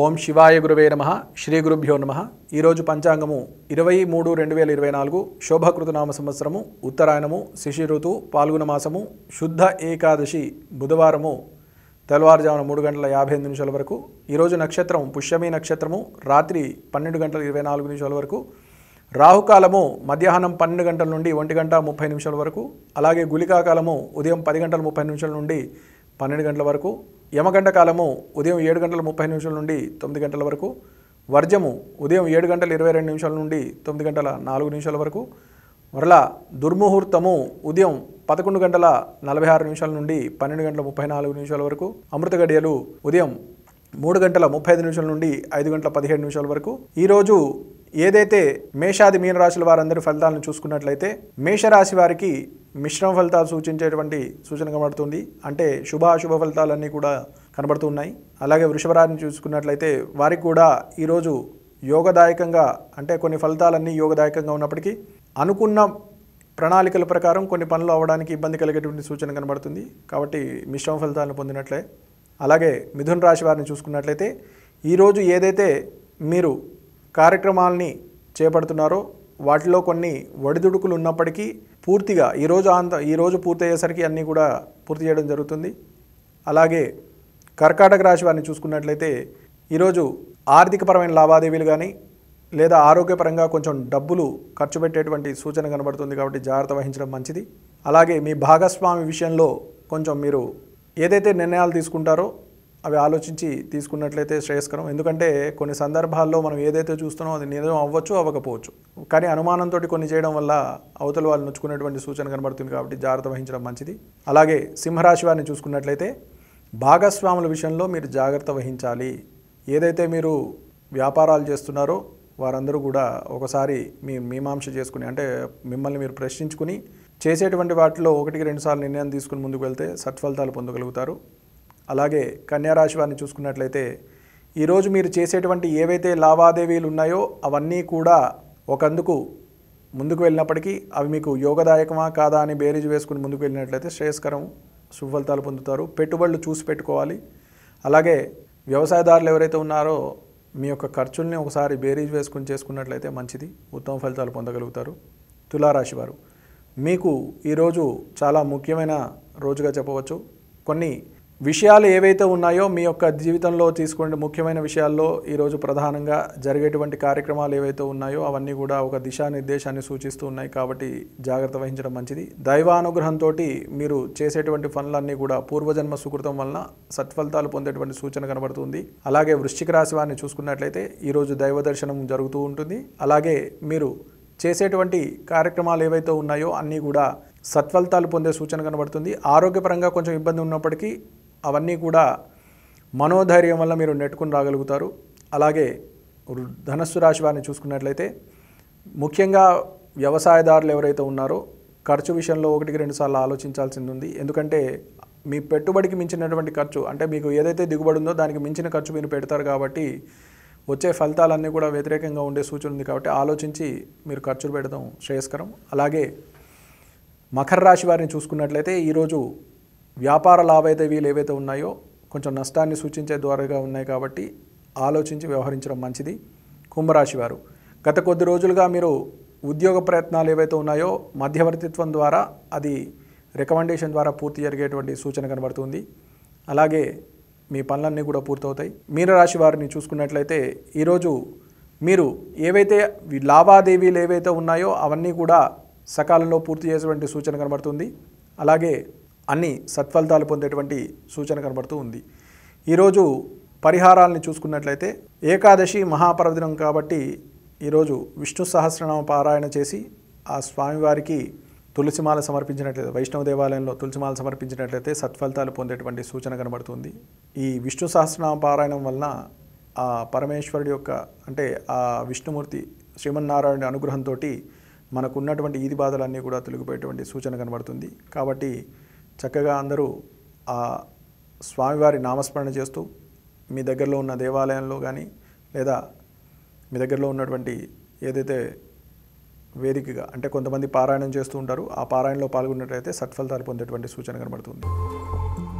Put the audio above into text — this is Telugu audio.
ఓం శివాయ గురువే నమ శ్రీ గురుభ్యో నమ ఈరోజు పంచాంగము ఇరవై మూడు రెండు వేల ఇరవై నాలుగు శోభకృతనామ సంవత్సరము ఉత్తరాయణము శిశి ఋతువు పాల్గొన మాసము శుద్ధ ఏకాదశి బుధవారము తెల్లవారుజామున మూడు గంటల యాభై ఎనిమిది నిమిషాల వరకు ఈరోజు నక్షత్రం పుష్యమి నక్షత్రము రాత్రి పన్నెండు గంటల ఇరవై నాలుగు నిమిషాల వరకు రాహుకాలము మధ్యాహ్నం పన్నెండు గంటల నుండి ఒంటి గంట ముప్పై నిమిషాల వరకు అలాగే గులికాకాలము ఉదయం పది గంటల ముప్పై నిమిషాల నుండి పన్నెండు గంటల వరకు యమగండ కాలము ఉదయం ఏడు గంటల ముప్పై నిమిషాల నుండి తొమ్మిది గంటల వరకు వర్జము ఉదయం ఏడు గంటల ఇరవై రెండు నిమిషాల నుండి తొమ్మిది గంటల నాలుగు నిమిషాల వరకు మరలా దుర్ముహూర్తము ఉదయం పదకొండు గంటల నలభై ఆరు నిమిషాల నుండి పన్నెండు గంటల ముప్పై నాలుగు నిమిషాల వరకు అమృత గడియలు ఉదయం మూడు గంటల ముప్పై ఐదు నిమిషాల నుండి ఐదు గంటల పదిహేడు నిమిషాల వరకు ఈరోజు ఏదైతే మేషాది మీనరాశుల వారందరి ఫలితాలను చూసుకున్నట్లయితే మేషరాశి వారికి మిశ్రమ ఫలితాలు సూచించేటువంటి సూచన కనబడుతుంది అంటే శుభ అశుభ ఫలితాలన్నీ కూడా కనబడుతున్నాయి అలాగే వృషభరాన్ని చూసుకున్నట్లయితే వారికి కూడా ఈరోజు యోగదాయకంగా అంటే కొన్ని ఫలితాలన్నీ యోగదాయకంగా ఉన్నప్పటికీ అనుకున్న ప్రణాళికల ప్రకారం కొన్ని పనులు అవ్వడానికి ఇబ్బంది కలిగేటువంటి సూచన కనబడుతుంది కాబట్టి మిశ్రమ ఫలితాలను పొందినట్లే అలాగే మిథున రాశి వారిని చూసుకున్నట్లయితే ఈరోజు ఏదైతే మీరు కార్యక్రమాలని చేపడుతున్నారో వాటిలో కొన్ని ఒడిదుడుకులు ఉన్నప్పటికీ పూర్తిగా ఈరోజు అంత ఈరోజు అయ్యేసరికి అన్నీ కూడా పూర్తి చేయడం జరుగుతుంది అలాగే కర్కాటక రాశి వారిని చూసుకున్నట్లయితే ఈరోజు ఆర్థికపరమైన లావాదేవీలు కానీ లేదా ఆరోగ్యపరంగా కొంచెం డబ్బులు ఖర్చు పెట్టేటువంటి సూచన కనబడుతుంది కాబట్టి జాగ్రత్త వహించడం మంచిది అలాగే మీ భాగస్వామి విషయంలో కొంచెం మీరు ఏదైతే నిర్ణయాలు తీసుకుంటారో అవి ఆలోచించి తీసుకున్నట్లయితే శ్రేయస్కరం ఎందుకంటే కొన్ని సందర్భాల్లో మనం ఏదైతే చూస్తున్నామో అది నిజం అవ్వచ్చు అవ్వకపోవచ్చు కానీ అనుమానంతో కొన్ని చేయడం వల్ల అవతల వాళ్ళు నొచ్చుకునేటువంటి సూచన కనబడుతుంది కాబట్టి జాగ్రత్త వహించడం మంచిది అలాగే సింహరాశి వారిని చూసుకున్నట్లయితే భాగస్వాముల విషయంలో మీరు జాగ్రత్త వహించాలి ఏదైతే మీరు వ్యాపారాలు చేస్తున్నారో వారందరూ కూడా ఒకసారి మీ మీమాంస చేసుకుని అంటే మిమ్మల్ని మీరు ప్రశ్నించుకుని చేసేటువంటి వాటిలో ఒకటికి రెండుసార్లు నిర్ణయం తీసుకుని ముందుకు వెళ్తే సత్ఫలితాలు పొందగలుగుతారు అలాగే కన్యారాశి వారిని చూసుకున్నట్లయితే ఈరోజు మీరు చేసేటువంటి ఏవైతే లావాదేవీలు ఉన్నాయో అవన్నీ కూడా ఒకందుకు ముందుకు వెళ్ళినప్పటికీ అవి మీకు యోగదాయకమా కాదా అని బేరీజు వేసుకుని ముందుకు వెళ్ళినట్లయితే శ్రేయస్కరం సుఫలితాలు పొందుతారు పెట్టుబడులు చూసి పెట్టుకోవాలి అలాగే వ్యవసాయదారులు ఎవరైతే ఉన్నారో మీ యొక్క ఖర్చుల్ని ఒకసారి బేరీజ్ వేసుకుని చేసుకున్నట్లయితే మంచిది ఉత్తమ ఫలితాలు పొందగలుగుతారు తులారాశి వారు మీకు ఈరోజు చాలా ముఖ్యమైన రోజుగా చెప్పవచ్చు కొన్ని విషయాలు ఏవైతే ఉన్నాయో మీ యొక్క జీవితంలో తీసుకునే ముఖ్యమైన విషయాల్లో ఈరోజు ప్రధానంగా జరిగేటువంటి కార్యక్రమాలు ఏవైతే ఉన్నాయో అవన్నీ కూడా ఒక దిశానిర్దేశాన్ని సూచిస్తూ ఉన్నాయి కాబట్టి జాగ్రత్త వహించడం మంచిది దైవానుగ్రహంతో మీరు చేసేటువంటి పనులన్నీ కూడా పూర్వజన్మ సుకృతం వలన సత్ఫలితాలు పొందేటువంటి సూచన కనబడుతుంది అలాగే వృశ్చిక రాశి వారిని చూసుకున్నట్లయితే ఈరోజు దైవ దర్శనం జరుగుతూ ఉంటుంది అలాగే మీరు చేసేటువంటి కార్యక్రమాలు ఏవైతే ఉన్నాయో అన్నీ కూడా సత్ఫలితాలు పొందే సూచన కనబడుతుంది ఆరోగ్యపరంగా కొంచెం ఇబ్బంది ఉన్నప్పటికీ అవన్నీ కూడా మనోధైర్యం వల్ల మీరు నెట్టుకుని రాగలుగుతారు అలాగే ధనస్సు రాశి వారిని చూసుకున్నట్లయితే ముఖ్యంగా వ్యవసాయదారులు ఎవరైతే ఉన్నారో ఖర్చు విషయంలో ఒకటికి రెండు సార్లు ఆలోచించాల్సింది ఉంది ఎందుకంటే మీ పెట్టుబడికి మించినటువంటి ఖర్చు అంటే మీకు ఏదైతే దిగుబడి ఉందో దానికి మించిన ఖర్చు మీరు పెడతారు కాబట్టి వచ్చే ఫలితాలన్నీ కూడా వ్యతిరేకంగా ఉండే సూచన ఉంది కాబట్టి ఆలోచించి మీరు ఖర్చులు పెడదాం శ్రేయస్కరం అలాగే మకర రాశి వారిని చూసుకున్నట్లయితే ఈరోజు వ్యాపార లావాదేవీలు ఏవైతే ఉన్నాయో కొంచెం నష్టాన్ని సూచించే ద్వారాగా ఉన్నాయి కాబట్టి ఆలోచించి వ్యవహరించడం మంచిది కుంభరాశి వారు గత కొద్ది రోజులుగా మీరు ఉద్యోగ ప్రయత్నాలు ఏవైతే ఉన్నాయో మధ్యవర్తిత్వం ద్వారా అది రికమెండేషన్ ద్వారా పూర్తి జరిగేటువంటి సూచన కనబడుతుంది అలాగే మీ పనులన్నీ కూడా పూర్తవుతాయి మీనరాశి వారిని చూసుకున్నట్లయితే ఈరోజు మీరు ఏవైతే లావాదేవీలు ఏవైతే ఉన్నాయో అవన్నీ కూడా సకాలంలో పూర్తి చేసేటువంటి సూచన కనబడుతుంది అలాగే అన్ని సత్ఫలితాలు పొందేటువంటి సూచన కనబడుతూ ఉంది ఈరోజు పరిహారాలని చూసుకున్నట్లయితే ఏకాదశి మహాపర్వదినం కాబట్టి ఈరోజు విష్ణు సహస్రనామ పారాయణ చేసి ఆ స్వామివారికి తులసిమాల సమర్పించినట్లయితే వైష్ణవ దేవాలయంలో తులసిమాల సమర్పించినట్లయితే సత్ఫలితాలు పొందేటువంటి సూచన కనబడుతుంది ఈ విష్ణు సహస్రనామ పారాయణం వలన ఆ పరమేశ్వరుడి యొక్క అంటే ఆ విష్ణుమూర్తి శ్రీమన్నారాయణ అనుగ్రహంతో మనకున్నటువంటి ఈది బాధలన్నీ కూడా తొలగిపోయేటువంటి సూచన కనబడుతుంది కాబట్టి చక్కగా అందరూ ఆ స్వామివారి నామస్మరణ చేస్తూ మీ దగ్గరలో ఉన్న దేవాలయంలో కానీ లేదా మీ దగ్గరలో ఉన్నటువంటి ఏదైతే వేదికగా అంటే కొంతమంది పారాయణం చేస్తూ ఉంటారు ఆ పారాయణలో పాల్గొన్నట్లయితే సత్ఫలితాలు పొందేటువంటి సూచన కనబడుతుంది